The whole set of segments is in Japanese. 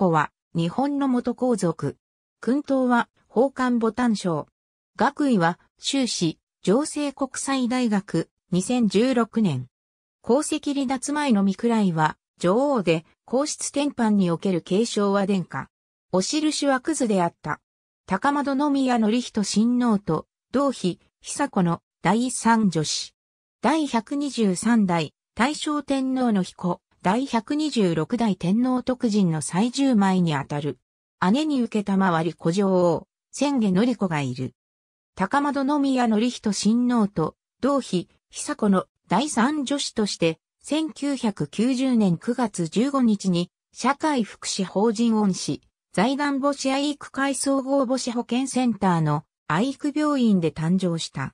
子は、日本の元皇族。君党は、宝冠ボタン賞。学位は、修士、上西国際大学、2016年。功績離脱前の御位は、女王で、皇室天換における継承は殿下。お印はクズであった。高円宮典人親王と、同妃、久子の第三女子。第123代、大正天皇の彦、第126代天皇徳人の最重枚にあたる。姉に受けたまわり古女王、千家の子がいる。高円宮の人親王と、同妃、久子の第三女子として、1990年9月15日に、社会福祉法人恩師、財団母子愛育会総合母子保健センターの愛育病院で誕生した。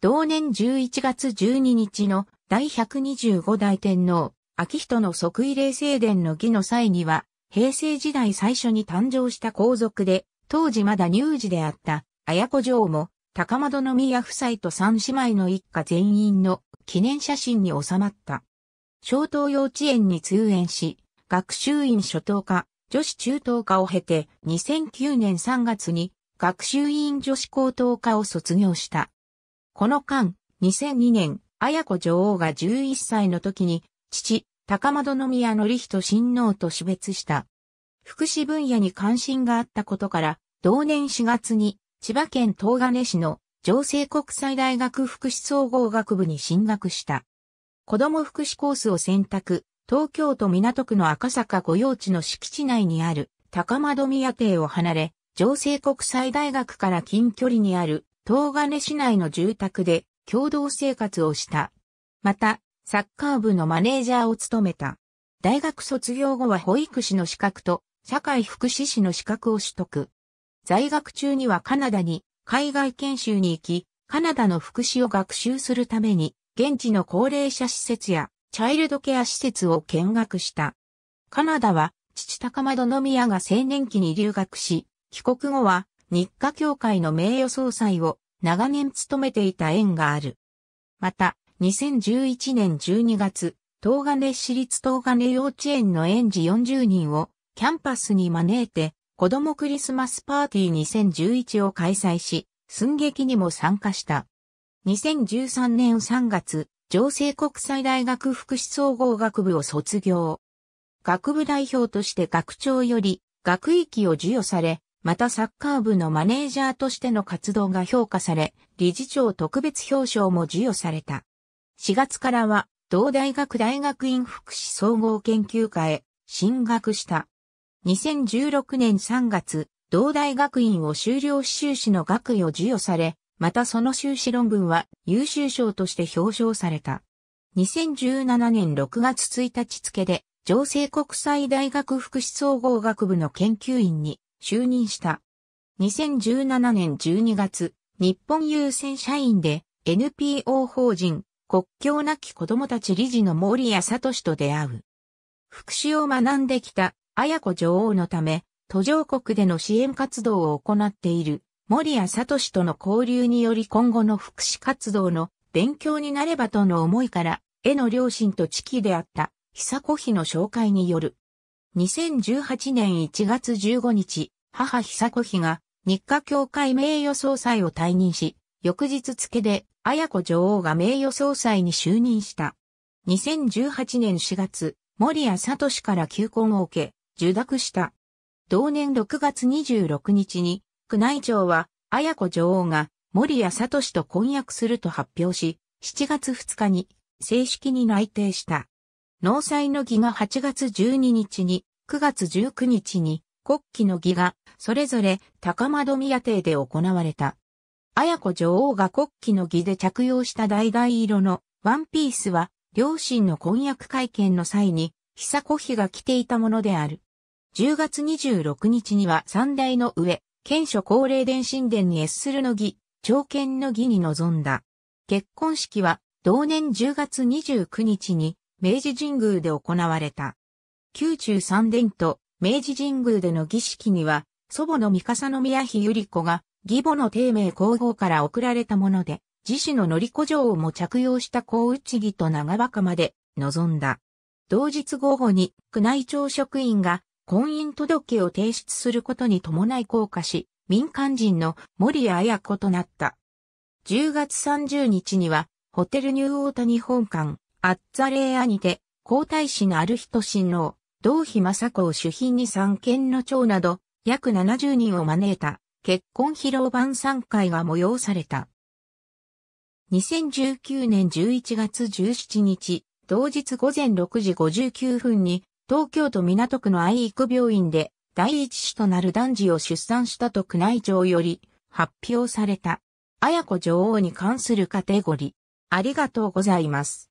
同年11月12日の第125代天皇、秋人の即位礼正殿の儀の際には、平成時代最初に誕生した皇族で、当時まだ乳児であった、綾子女王も、高円宮夫妻と三姉妹の一家全員の記念写真に収まった。小東幼稚園に通園し、学習院初等科、女子中等科を経て、2009年3月に学習院女子高等科を卒業した。この間、2002年、綾子女王が11歳の時に父、高窓宮則人親王と死別した。福祉分野に関心があったことから、同年4月に千葉県東金市の上西国際大学福祉総合学部に進学した。子供福祉コースを選択、東京都港区の赤坂御用地の敷地内にある高窓宮邸を離れ、上西国際大学から近距離にある東金市内の住宅で共同生活をした。また、サッカー部のマネージャーを務めた。大学卒業後は保育士の資格と社会福祉士の資格を取得。在学中にはカナダに海外研修に行き、カナダの福祉を学習するために現地の高齢者施設やチャイルドケア施設を見学した。カナダは父高窓宮が青年期に留学し、帰国後は日課協会の名誉総裁を長年務めていた縁がある。また、2011年12月、東金市立東金幼稚園の園児40人をキャンパスに招いて、子供クリスマスパーティー2011を開催し、寸劇にも参加した。2013年3月、上西国際大学福祉総合学部を卒業。学部代表として学長より学域を授与され、またサッカー部のマネージャーとしての活動が評価され、理事長特別表彰も授与された。4月からは、同大学大学院福祉総合研究科へ進学した。2016年3月、同大学院を修了修士の学位を授与され、またその修士論文は優秀賞として表彰された。2017年6月1日付で、情勢国際大学福祉総合学部の研究員に就任した。2017年12月、日本優先社員で NPO 法人国境なき子供たち理事の森谷聡と出会う。福祉を学んできた、綾子女王のため、途上国での支援活動を行っている、森谷聡との交流により今後の福祉活動の勉強になればとの思いから、絵の両親と知己であった、久子妃の紹介による。2018年1月15日、母久子妃が日課協会名誉総裁を退任し、翌日付で、綾子女王が名誉総裁に就任した。2018年4月、森谷聡から求婚を受け、受諾した。同年6月26日に、宮内庁は、綾子女王が森谷聡と婚約すると発表し、7月2日に正式に内定した。納采の儀が8月12日に、9月19日に国旗の儀がそれぞれ高窓宮邸で行われた。綾子女王が国旗の儀で着用した橙色のワンピースは、両親の婚約会見の際に、久子妃が着ていたものである。10月26日には三代の上、県所高齢伝神殿にエッスルの儀、朝見の儀に臨んだ。結婚式は、同年10月29日に、明治神宮で行われた。宮中三殿と明治神宮での儀式には、祖母の三笠宮妃百合子が義母の帝名皇后から贈られたもので、自身の乗り子城をも着用した高内義と長若まで臨んだ。同日午後に宮内庁職員が婚姻届を提出することに伴い降下し、民間人の森谷綾子となった。10月30日には、ホテルニューオータニ本館、アッツァレイアにて、皇太子のある人親王、同妃雅子を主賓に三見の長など、約70人を招いた。結婚披露晩餐会が催された。2019年11月17日、同日午前6時59分に、東京都港区の愛育病院で、第一子となる男児を出産したと宮内庁より発表された。綾子女王に関するカテゴリー。ありがとうございます。